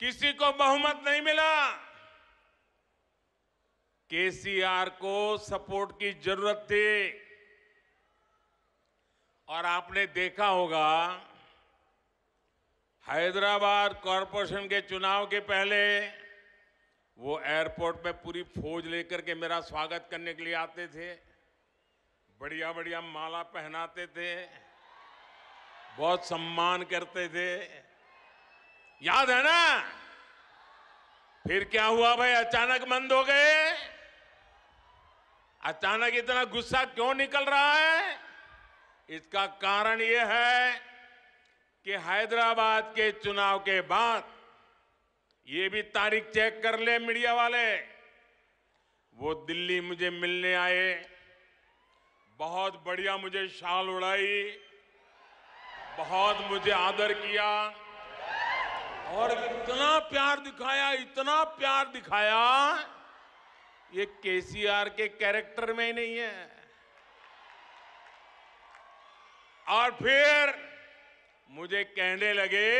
किसी को बहुमत नहीं मिला केसीआर को सपोर्ट की जरूरत थी और आपने देखा होगा हैदराबाद कॉरपोरेशन के चुनाव के पहले वो एयरपोर्ट पे पूरी फौज लेकर के मेरा स्वागत करने के लिए आते थे बढ़िया बढ़िया माला पहनाते थे बहुत सम्मान करते थे याद है ना फिर क्या हुआ भाई अचानक मंद हो गए अचानक इतना गुस्सा क्यों निकल रहा है इसका कारण यह है कि हैदराबाद के चुनाव के बाद ये भी तारीख चेक कर ले मीडिया वाले वो दिल्ली मुझे मिलने आए बहुत बढ़िया मुझे शाल उड़ाई बहुत मुझे आदर किया और इतना प्यार दिखाया इतना प्यार दिखाया ये केसीआर के कैरेक्टर में ही नहीं है और फिर मुझे कहने लगे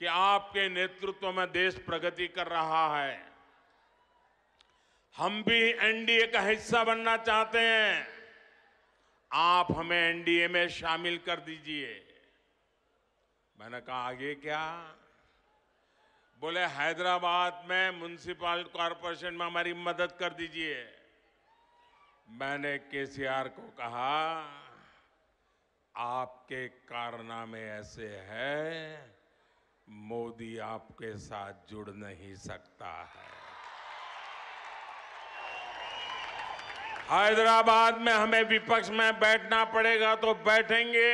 कि आपके नेतृत्व में देश प्रगति कर रहा है हम भी एनडीए का हिस्सा बनना चाहते हैं आप हमें एनडीए में शामिल कर दीजिए मैंने कहा आगे क्या बोले हैदराबाद में म्यूनसिपल कॉरपोरेशन में हमारी मदद कर दीजिए मैंने केसीआर को कहा आपके कारनामे ऐसे है मोदी आपके साथ जुड़ नहीं सकता है हैदराबाद में हमें विपक्ष में बैठना पड़ेगा तो बैठेंगे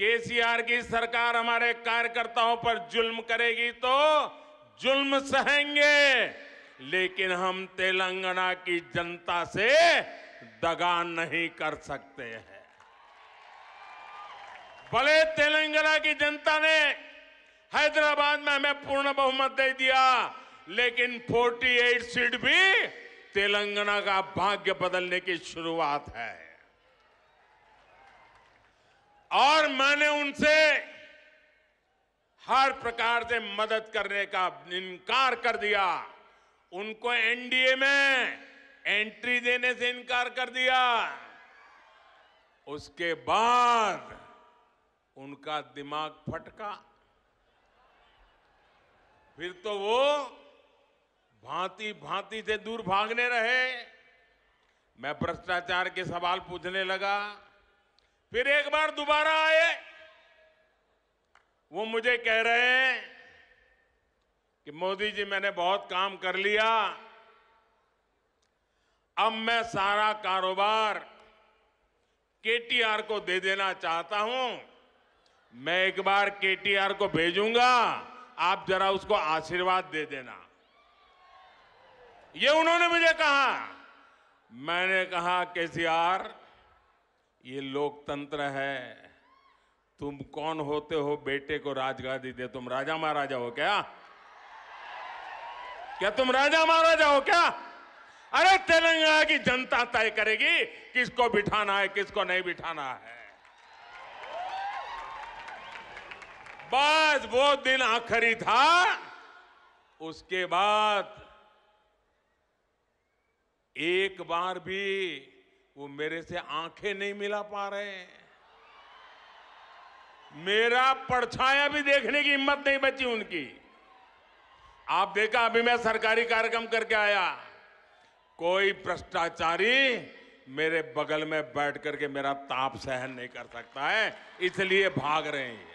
केसीआर की सरकार हमारे कार्यकर्ताओं पर जुल्म करेगी तो जुल्म सहेंगे लेकिन हम तेलंगाना की जनता से दगा नहीं कर सकते हैं भले तेलंगाना की जनता ने हैदराबाद में हमें पूर्ण बहुमत दे दिया लेकिन 48 सीट भी तेलंगाना का भाग्य बदलने की शुरुआत है और मैंने उनसे हर प्रकार से मदद करने का इनकार कर दिया उनको एनडीए में एंट्री देने से इनकार कर दिया उसके बाद उनका दिमाग फटका फिर तो वो भांति भांति से दूर भागने रहे मैं भ्रष्टाचार के सवाल पूछने लगा फिर एक बार दोबारा आए वो मुझे कह रहे हैं कि मोदी जी मैंने बहुत काम कर लिया अब मैं सारा कारोबार केटीआर को दे देना चाहता हूं मैं एक बार केटीआर को भेजूंगा आप जरा उसको आशीर्वाद दे देना ये उन्होंने मुझे कहा मैंने कहा केसीआर ये लोकतंत्र है तुम कौन होते हो बेटे को राजगादी दे तुम राजा महाराजा हो क्या क्या तुम राजा महाराजा हो क्या अरे तेलंगाना की जनता तय करेगी किसको बिठाना है किसको नहीं बिठाना है बस वो दिन आखिरी था उसके बाद एक बार भी वो मेरे से आंखें नहीं मिला पा रहे मेरा परछाया भी देखने की हिम्मत नहीं बची उनकी आप देखा अभी मैं सरकारी कार्यक्रम करके आया कोई भ्रष्टाचारी मेरे बगल में बैठ करके मेरा ताप सहन नहीं कर सकता है इसलिए भाग रहे हैं